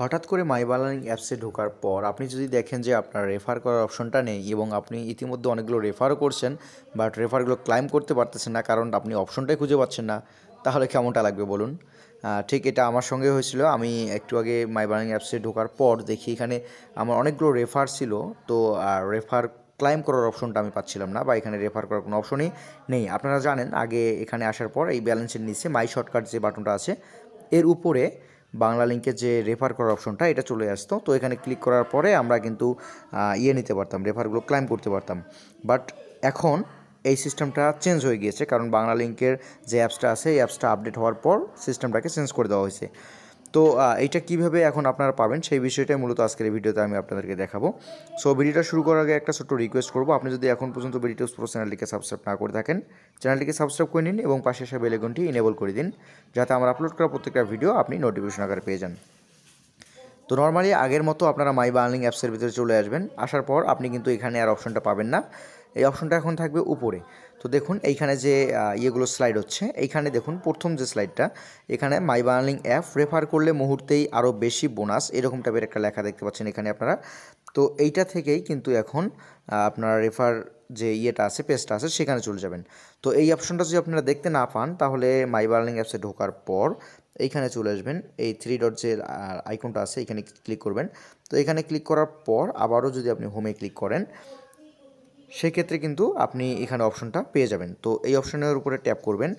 হঠাৎ করে মাই বার্নিং অ্যাপসে ঢোকার পর আপনি যদি দেখেন যে আপনার রেফার করার অপশনটা নেই এবং আপনি ইতিমধ্যে অনেকগুলো রেফারও করছেন বাট রেফারগুলো ক্লাইম করতে পারতেছেন না কারণ আপনি অপশনটাই খুঁজে পাচ্ছেন না তাহলে কেমনটা লাগবে বলুন ঠিক এটা আমার সঙ্গে হয়েছিল আমি একটু আগে মাই বার্নিং অ্যাপসে ঢোকার পর দেখি এখানে আমার অনেকগুলো রেফার ছিল তো রেফার ক্লাইম করার অপশনটা আমি পাচ্ছিলাম না বা এখানে রেফার করার কোনো অপশনই নেই আপনারা জানেন আগে এখানে আসার পর এই ব্যালেন্সের নিচে মাই শর্টকাট যে বাটনটা আছে এর উপরে বাংলা লিঙ্কে যে রেফার করার অপশনটা এটা চলে আসতো তো এখানে ক্লিক করার পরে আমরা কিন্তু ইয়ে নিতে পারতাম রেফারগুলো ক্লাইম করতে পারতাম বাট এখন এই সিস্টেমটা চেঞ্জ হয়ে গিয়েছে কারণ বাংলা লিঙ্কের যে অ্যাপসটা আছে এই অ্যাপসটা আপডেট হওয়ার পর সিস্টেমটাকে চেঞ্জ করে দেওয়া হয়েছে তো এটা কিভাবে এখন আপনারা পাবেন সেই বিষয়টাই মূলত আজকের ভিডিওতে আমি আপনাদেরকে দেখাবো সো ভিডিওটা শুরু করার আগে একটা ছোট্ট রিকোয়েস্ট করবো আপনি যদি এখন পর্যন্ত ভিডিওস প্রো চ্যানেলটিকে সাবস্ক্রাইব না করে থাকেন চ্যানেলটিকে সাবস্ক্রাইব করে নিন এবং পাশে আসা বেলেগনটি ইনেবল করে দিন যাতে আমার আপলোড করা প্রত্যেকটা ভিডিও আপনি নোটিফিকেশন আকারে পেয়ে যান তো নর্মালি আগের মতো আপনারা মাই বার্নিং অ্যাপসের ভিতরে চলে আসবেন আসার পর আপনি কিন্তু এখানে আর অপশনটা পাবেন না এই অপশনটা এখন থাকবে উপরে তো দেখুন এইখানে যে ইয়েগুলো স্লাইড হচ্ছে এইখানে দেখুন প্রথম যে স্লাইডটা এখানে মাই বার্নিং অ্যাপ রেফার করলে মুহূর্তেই আরও বেশি বোনাস এরকম টাইপের একটা লেখা দেখতে পাচ্ছেন এখানে আপনারা তো এইটা থেকেই কিন্তু এখন আপনারা রেফার যে ইয়েটা আছে পেজটা আছে সেখানে চলে যাবেন তো এই অপশনটা যদি আপনারা দেখতে না পান তাহলে মাই বার্নিং অ্যাপসে ঢোকার পর এইখানে চলে আসবেন এই থ্রি ডট যে আইকনটা আছে এখানে ক্লিক করবেন তো এখানে ক্লিক করার পর আবারও যদি আপনি হোমে ক্লিক করেন সেই ক্ষেত্রে কিন্তু আপনি এখানে অপশনটা পেয়ে যাবেন তো এই অপশনের উপরে ট্যাপ করবেন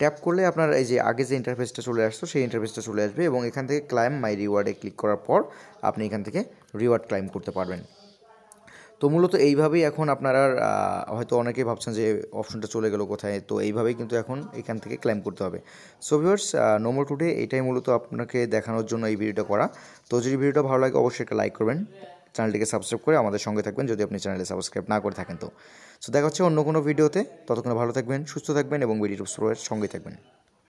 ট্যাপ করলে আপনার এই যে আগে যে ইন্টারফেসটা চলে আসতো সেই ইন্টারফেসটা চলে আসবে এবং এখান থেকে ক্লাইম মাই রিওয়ার্ডে ক্লিক করার পর আপনি এখান থেকে রিওয়ার্ড ক্লাইম করতে পারবেন তো মূলত এইভাবেই এখন আপনারা হয়তো অনেকে ভাবছেন যে অপশনটা চলে গেল কোথায় তো এইভাবেই কিন্তু এখন এখান থেকে ক্লাইম করতে হবে সো ভিউয়ার্স নম্বর টুডে এটাই মূলত আপনাকে দেখানোর জন্য এই ভিডিওটা করা তো যদি ভিডিওটা ভালো লাগে অবশ্যই একটা লাইক করবেন চ্যানেলটিকে সাবস্ক্রাইব করে আমাদের সঙ্গে থাকবেন যদি আপনি চ্যানেলে সাবস্ক্রাইব না করে থাকেন তো সো দেখা হচ্ছে অন্য কোনো ভিডিওতে ততক্ষণ ভালো থাকবেন সুস্থ থাকবেন এবং ভিডিও সঙ্গে থাকবেন